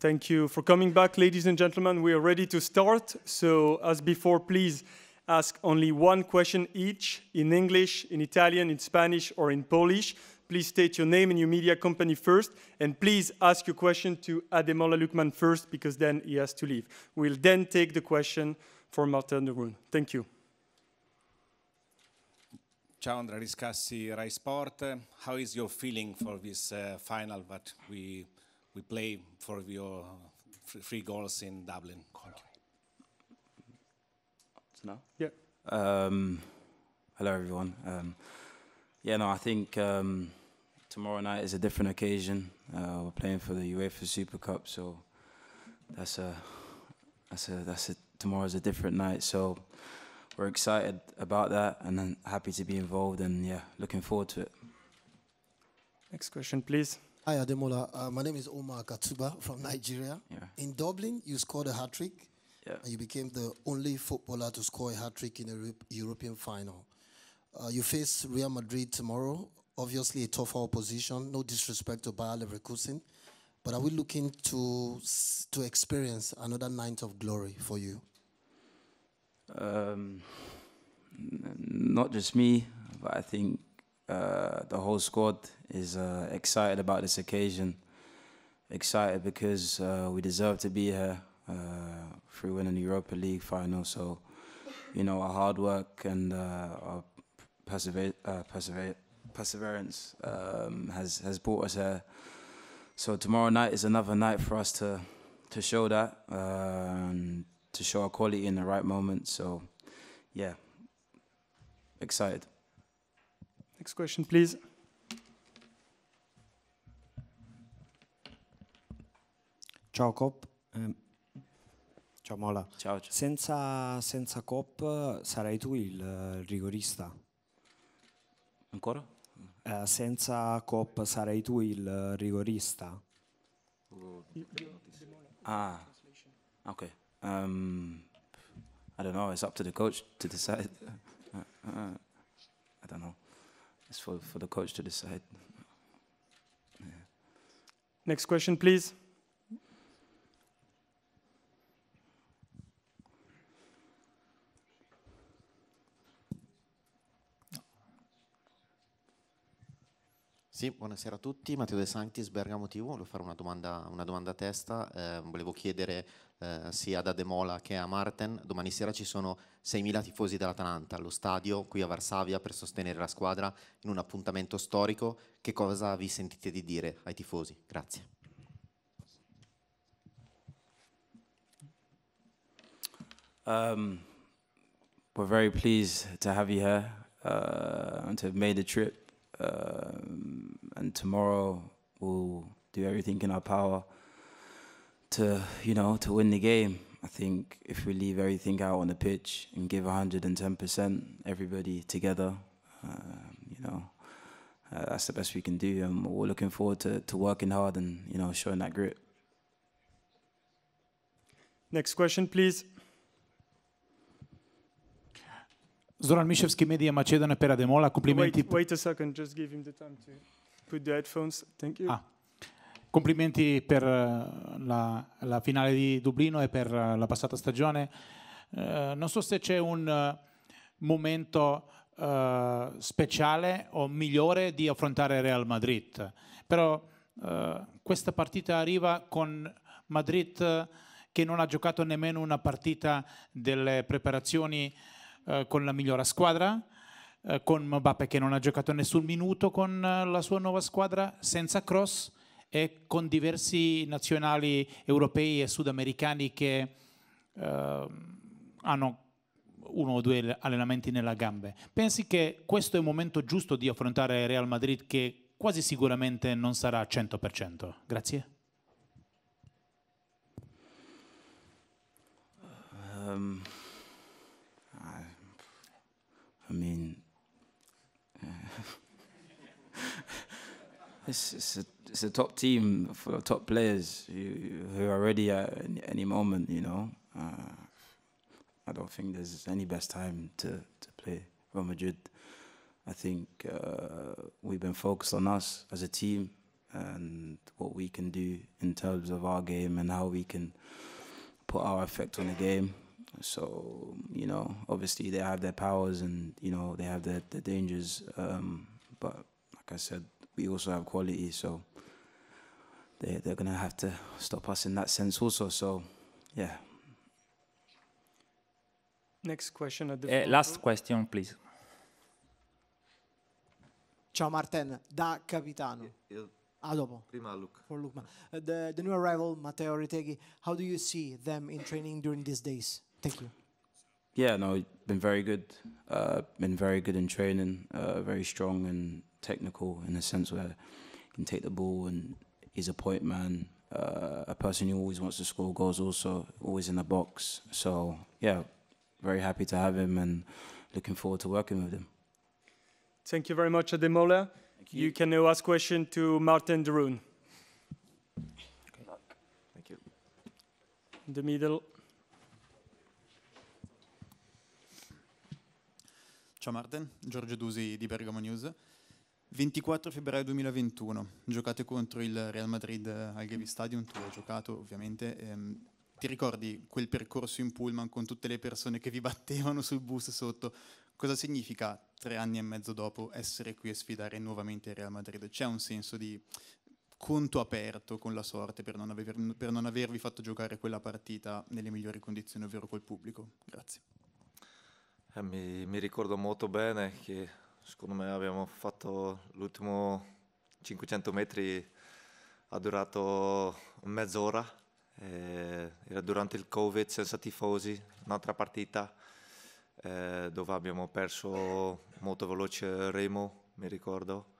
Thank you for coming back, ladies and gentlemen. We are ready to start. So as before, please ask only one question each in English, in Italian, in Spanish, or in Polish. Please state your name and your media company first, and please ask your question to Ademola Lukman first, because then he has to leave. We'll then take the question for Martin Derun. Thank you. Ciao, Andrea Riscassi, Rai Sport. How is your feeling for this uh, final that we we play for your uh, three goals in Dublin. So now? Yeah. Um, hello, everyone. Um, yeah, no, I think um, tomorrow night is a different occasion. Uh, we're playing for the UEFA Super Cup, so that's a that's a that's a tomorrow's a different night. So we're excited about that, and happy to be involved, and yeah, looking forward to it. Next question, please. Hi, Ademola. Uh, my name is Omar Katuba from Nigeria. Yeah. In Dublin, you scored a hat trick. Yeah. And you became the only footballer to score a hat trick in a Re European final. Uh, you face Real Madrid tomorrow. Obviously, a tougher opposition. No disrespect to Bayer Leverkusen. But are we looking to, to experience another night of glory for you? Um, not just me, but I think uh, the whole squad is uh, excited about this occasion. Excited because uh, we deserve to be here uh, through winning the Europa League final. So, you know, our hard work and our persever persever perseverance um, has, has brought us here. So tomorrow night is another night for us to to show that and to show our quality in the right moment. So, yeah, excited. Next question, please. Ciao Cop. Eh, ciao Mola. Ciao, ciao. Senza, senza Cop sarai tu il rigorista? Ancora? Eh, senza Cop sarai tu il rigorista? Ah, ok. Um, I don't know. It's up to the coach to decide. Uh, uh, I don't know. It's for, for the coach to decide. Yeah. Next question, please. Sì, buonasera a tutti, Matteo De Sanctis, Bergamo TV, volevo fare una domanda, una domanda a testa, eh, volevo chiedere eh, sia ad Ademola che a Marten, domani sera ci sono 6.000 tifosi dell'Atalanta allo stadio qui a Varsavia per sostenere la squadra in un appuntamento storico, che cosa vi sentite di dire ai tifosi? Grazie. Um, we're very pleased to have you here uh, and to have made the trip. uh, and tomorrow we'll do everything in our power to you know to win the game. I think if we leave everything out on the pitch and give 110%, everybody together, uh, you know, uh, that's the best we can do. And we're looking forward to, to working hard and you know showing that grit. Next question, please. Zoran Mishevski, Media Macedone per Ademola, complimenti. Wait, wait a second, just give him the time to put the headphones. Thank you. Ah. Complimenti per eh, la, la, finale di Dublino e per eh, la passata stagione. Uh, non so se c'è un momento uh, speciale o migliore di affrontare Real Madrid, però uh, questa partita arriva con Madrid che non ha giocato nemmeno una partita delle preparazioni eh, con la migliore squadra, eh, con Mbappe che non ha giocato nessun minuto con eh, la sua nuova squadra, senza cross e con diversi nazionali europei e sudamericani che eh, hanno uno o due allenamenti nella gambe. Pensi che questo è il momento giusto di affrontare Real Madrid che quasi sicuramente non sarà al 100%? Grazie. Um. I mean, uh, it's, it's, a, it's a top team for top players who, who are ready at any, moment, you know. Uh, I don't think there's any best time to, to play Real Madrid. I think uh, we've been focused on us as a team and what we can do in terms of our game and how we can put our effect on the game. So you know, obviously they have their powers and you know they have their, their dangers. Um, but like I said, we also have quality, so they they're gonna have to stop us in that sense also. So yeah. Next question at the uh, last question, please. Ciao Martin, da capitano. Yeah, Ah, dopo. Prima Luke. For Luke. Uh, the, the new arrival, Matteo Riteghi, how do you see them in training during these days? Thank you. Yeah, no, been very good. Uh, been very good in training. Uh, very strong and technical in the sense where he can take the ball and he's a point man. Uh, a person who always wants to score goals, also always in the box. So yeah, very happy to have him and looking forward to working with him. Thank you very much, Ademola. You. you. can now ask question to Martin Deroon. Thank you. In the middle. Ciao Martin, Giorgio Dusi di Bergamo News. 24 febbraio 2021, giocate contro il Real Madrid eh, al Gavi Stadium, tu hai giocato ovviamente. Ehm, ti ricordi quel percorso in pullman con tutte le persone che vi battevano sul bus sotto? Cosa significa tre anni e mezzo dopo essere qui e sfidare nuovamente il Real Madrid? C'è un senso di conto aperto con la sorte per non, aver, per non avervi fatto giocare quella partita nelle migliori condizioni, ovvero col pubblico? Grazie. Eh, mi, mi, ricordo molto bene che secondo me abbiamo fatto l'ultimo 500 metri, ha durato mezz'ora, eh, era durante il Covid senza tifosi, un'altra partita eh, dove abbiamo perso molto veloce Remo, mi ricordo.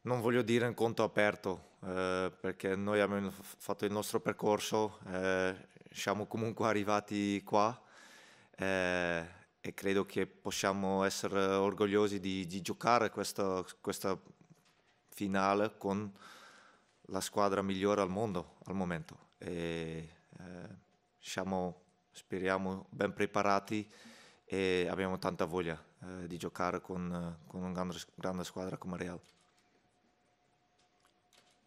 Non voglio dire un conto aperto, eh, perché noi abbiamo fatto il nostro percorso, eh, siamo comunque arrivati qua. Eh, e credo che possiamo essere orgogliosi di, di giocare questa, questa, finale con la squadra migliore al mondo al momento. E, eh, siamo, speriamo, ben preparati e abbiamo tanta voglia eh, di giocare con, con una grande, grande squadra come Real.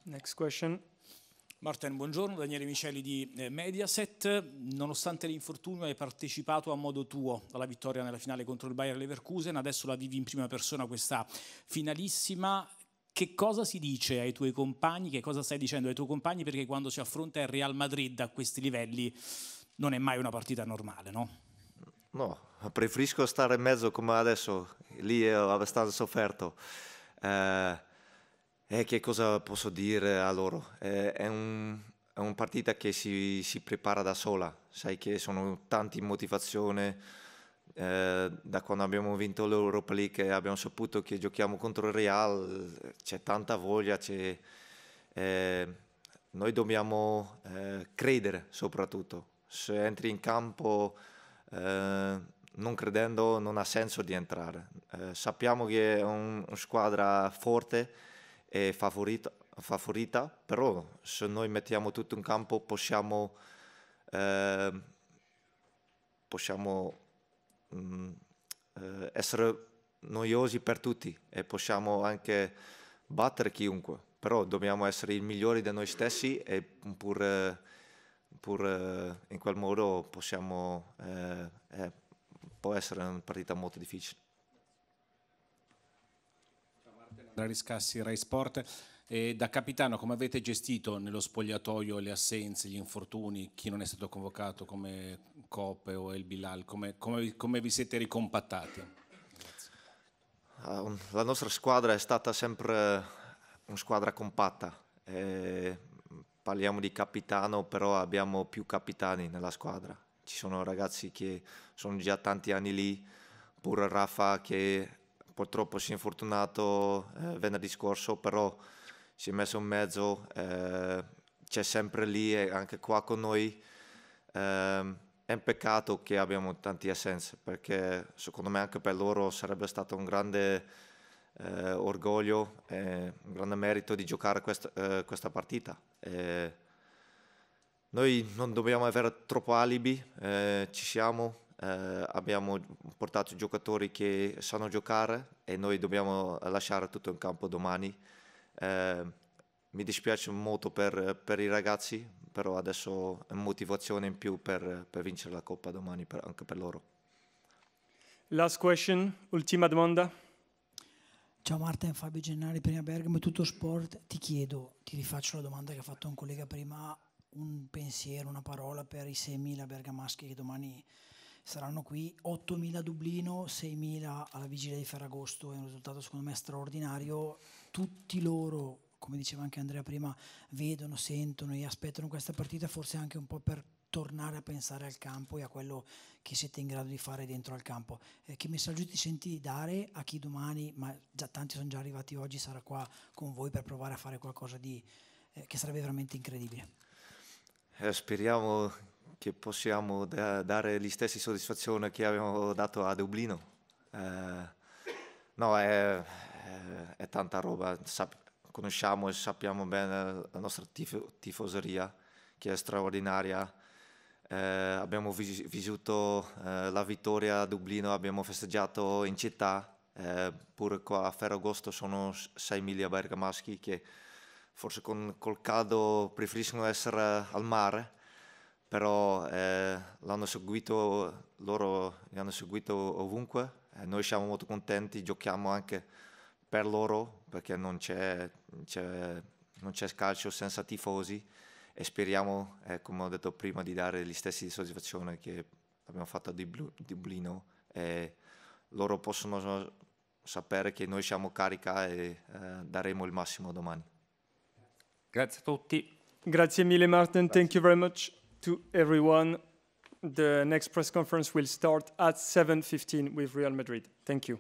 Next question. Martin, buongiorno, Daniele Miceli di eh, Mediaset. Nonostante l'infortunio hai partecipato a modo tuo alla vittoria nella finale contro il Bayern Leverkusen, adesso la vivi in prima persona questa finalissima. Che cosa si dice ai tuoi compagni? Che cosa stai dicendo ai tuoi compagni? Perché quando si affronta il Real Madrid a questi livelli non è mai una partita normale, no? No, preferisco stare in mezzo come adesso, lì ho abbastanza sofferto. Eh eh, che cosa posso dire a loro? Eh, è, un, è una partita che si, si, prepara da sola, sai che sono tante motivazioni. Eh, da quando abbiamo vinto l'Europa League e abbiamo saputo che giochiamo contro il Real, c'è tanta voglia, c'è, eh, noi dobbiamo eh, credere soprattutto. Se entri in campo eh, non credendo non ha senso di entrare. sappiamo che è una un squadra forte è favorita, favorita però se noi mettiamo tutto in campo possiamo, ehm, mm, eh, possiamo mh, essere noiosi per tutti e possiamo anche battere chiunque, però dobbiamo essere i migliori di noi stessi e pur, pur eh, in quel modo possiamo, eh, eh, può essere una partita molto difficile. Riscassi Rai Sport. E da capitano, come avete gestito nello spogliatoio le assenze, gli infortuni, chi non è stato convocato come Cope o El Bilal? Come, come, come vi siete ricompattati? Uh, la nostra squadra è stata sempre una squadra compatta. Eh, parliamo di capitano, però abbiamo più capitani nella squadra. Ci sono ragazzi che sono già tanti anni lì, pure Rafa che purtroppo si è infortunato eh, venerdì scorso, però si è messo in mezzo, eh, c'è sempre lì e eh, anche qua con noi. Eh, è un peccato che abbiamo tanti assenze perché secondo me anche per loro sarebbe stato un grande eh, orgoglio e un grande merito di giocare quest- eh, questa partita. noi non dobbiamo avere troppo alibi, ci siamo, eh, abbiamo portato giocatori che sanno giocare e noi dobbiamo lasciare tutto in campo domani. Eh, mi dispiace molto per, per, i ragazzi, però adesso è motivazione in più per, per vincere la Coppa domani per, anche per loro. Last question, ultima domanda. Ciao Marta, Fabio Gennari, Prima Bergamo, tutto sport. Ti chiedo, ti rifaccio la domanda che ha fatto un collega prima, un pensiero, una parola per i 6.000 bergamaschi che domani saranno qui 8.000 a Dublino, 6.000 alla vigilia di Ferragosto, è un risultato secondo me straordinario, tutti loro, come diceva anche Andrea prima, vedono, sentono e aspettano questa partita forse anche un po' per tornare a pensare al campo e a quello che siete in grado di fare dentro al campo. Eh, che messaggio ti senti dare a chi domani, ma già tanti sono già arrivati oggi, sarà qua con voi per provare a fare qualcosa di, eh, che sarebbe veramente incredibile? Eh, speriamo che possiamo da- dare gli stessi soddisfazioni che abbiamo dato a Dublino. Eh, no, è, è, è, tanta roba, Sap- conosciamo e sappiamo bene la nostra tif- tifoseria che è straordinaria. Eh, abbiamo vis- vissuto eh, la vittoria a Dublino, abbiamo festeggiato in città, eh, pure qua a Ferragosto sono 6 miglia bergamaschi che forse con, col caldo preferiscono essere al mare però eh, l'hanno seguito, loro li hanno seguito ovunque, eh, noi siamo molto contenti, giochiamo anche per loro perché non c'è, c'è, non c'è calcio senza tifosi e speriamo, eh, come ho detto prima, di dare gli stessi soddisfazioni che abbiamo fatto a Dublino. E loro possono sapere che noi siamo carica e eh, daremo il massimo domani. Grazie a tutti. Grazie mille Martin, Grazie. thank you very much. to everyone. The next press conference will start at 7.15 with Real Madrid. Thank you.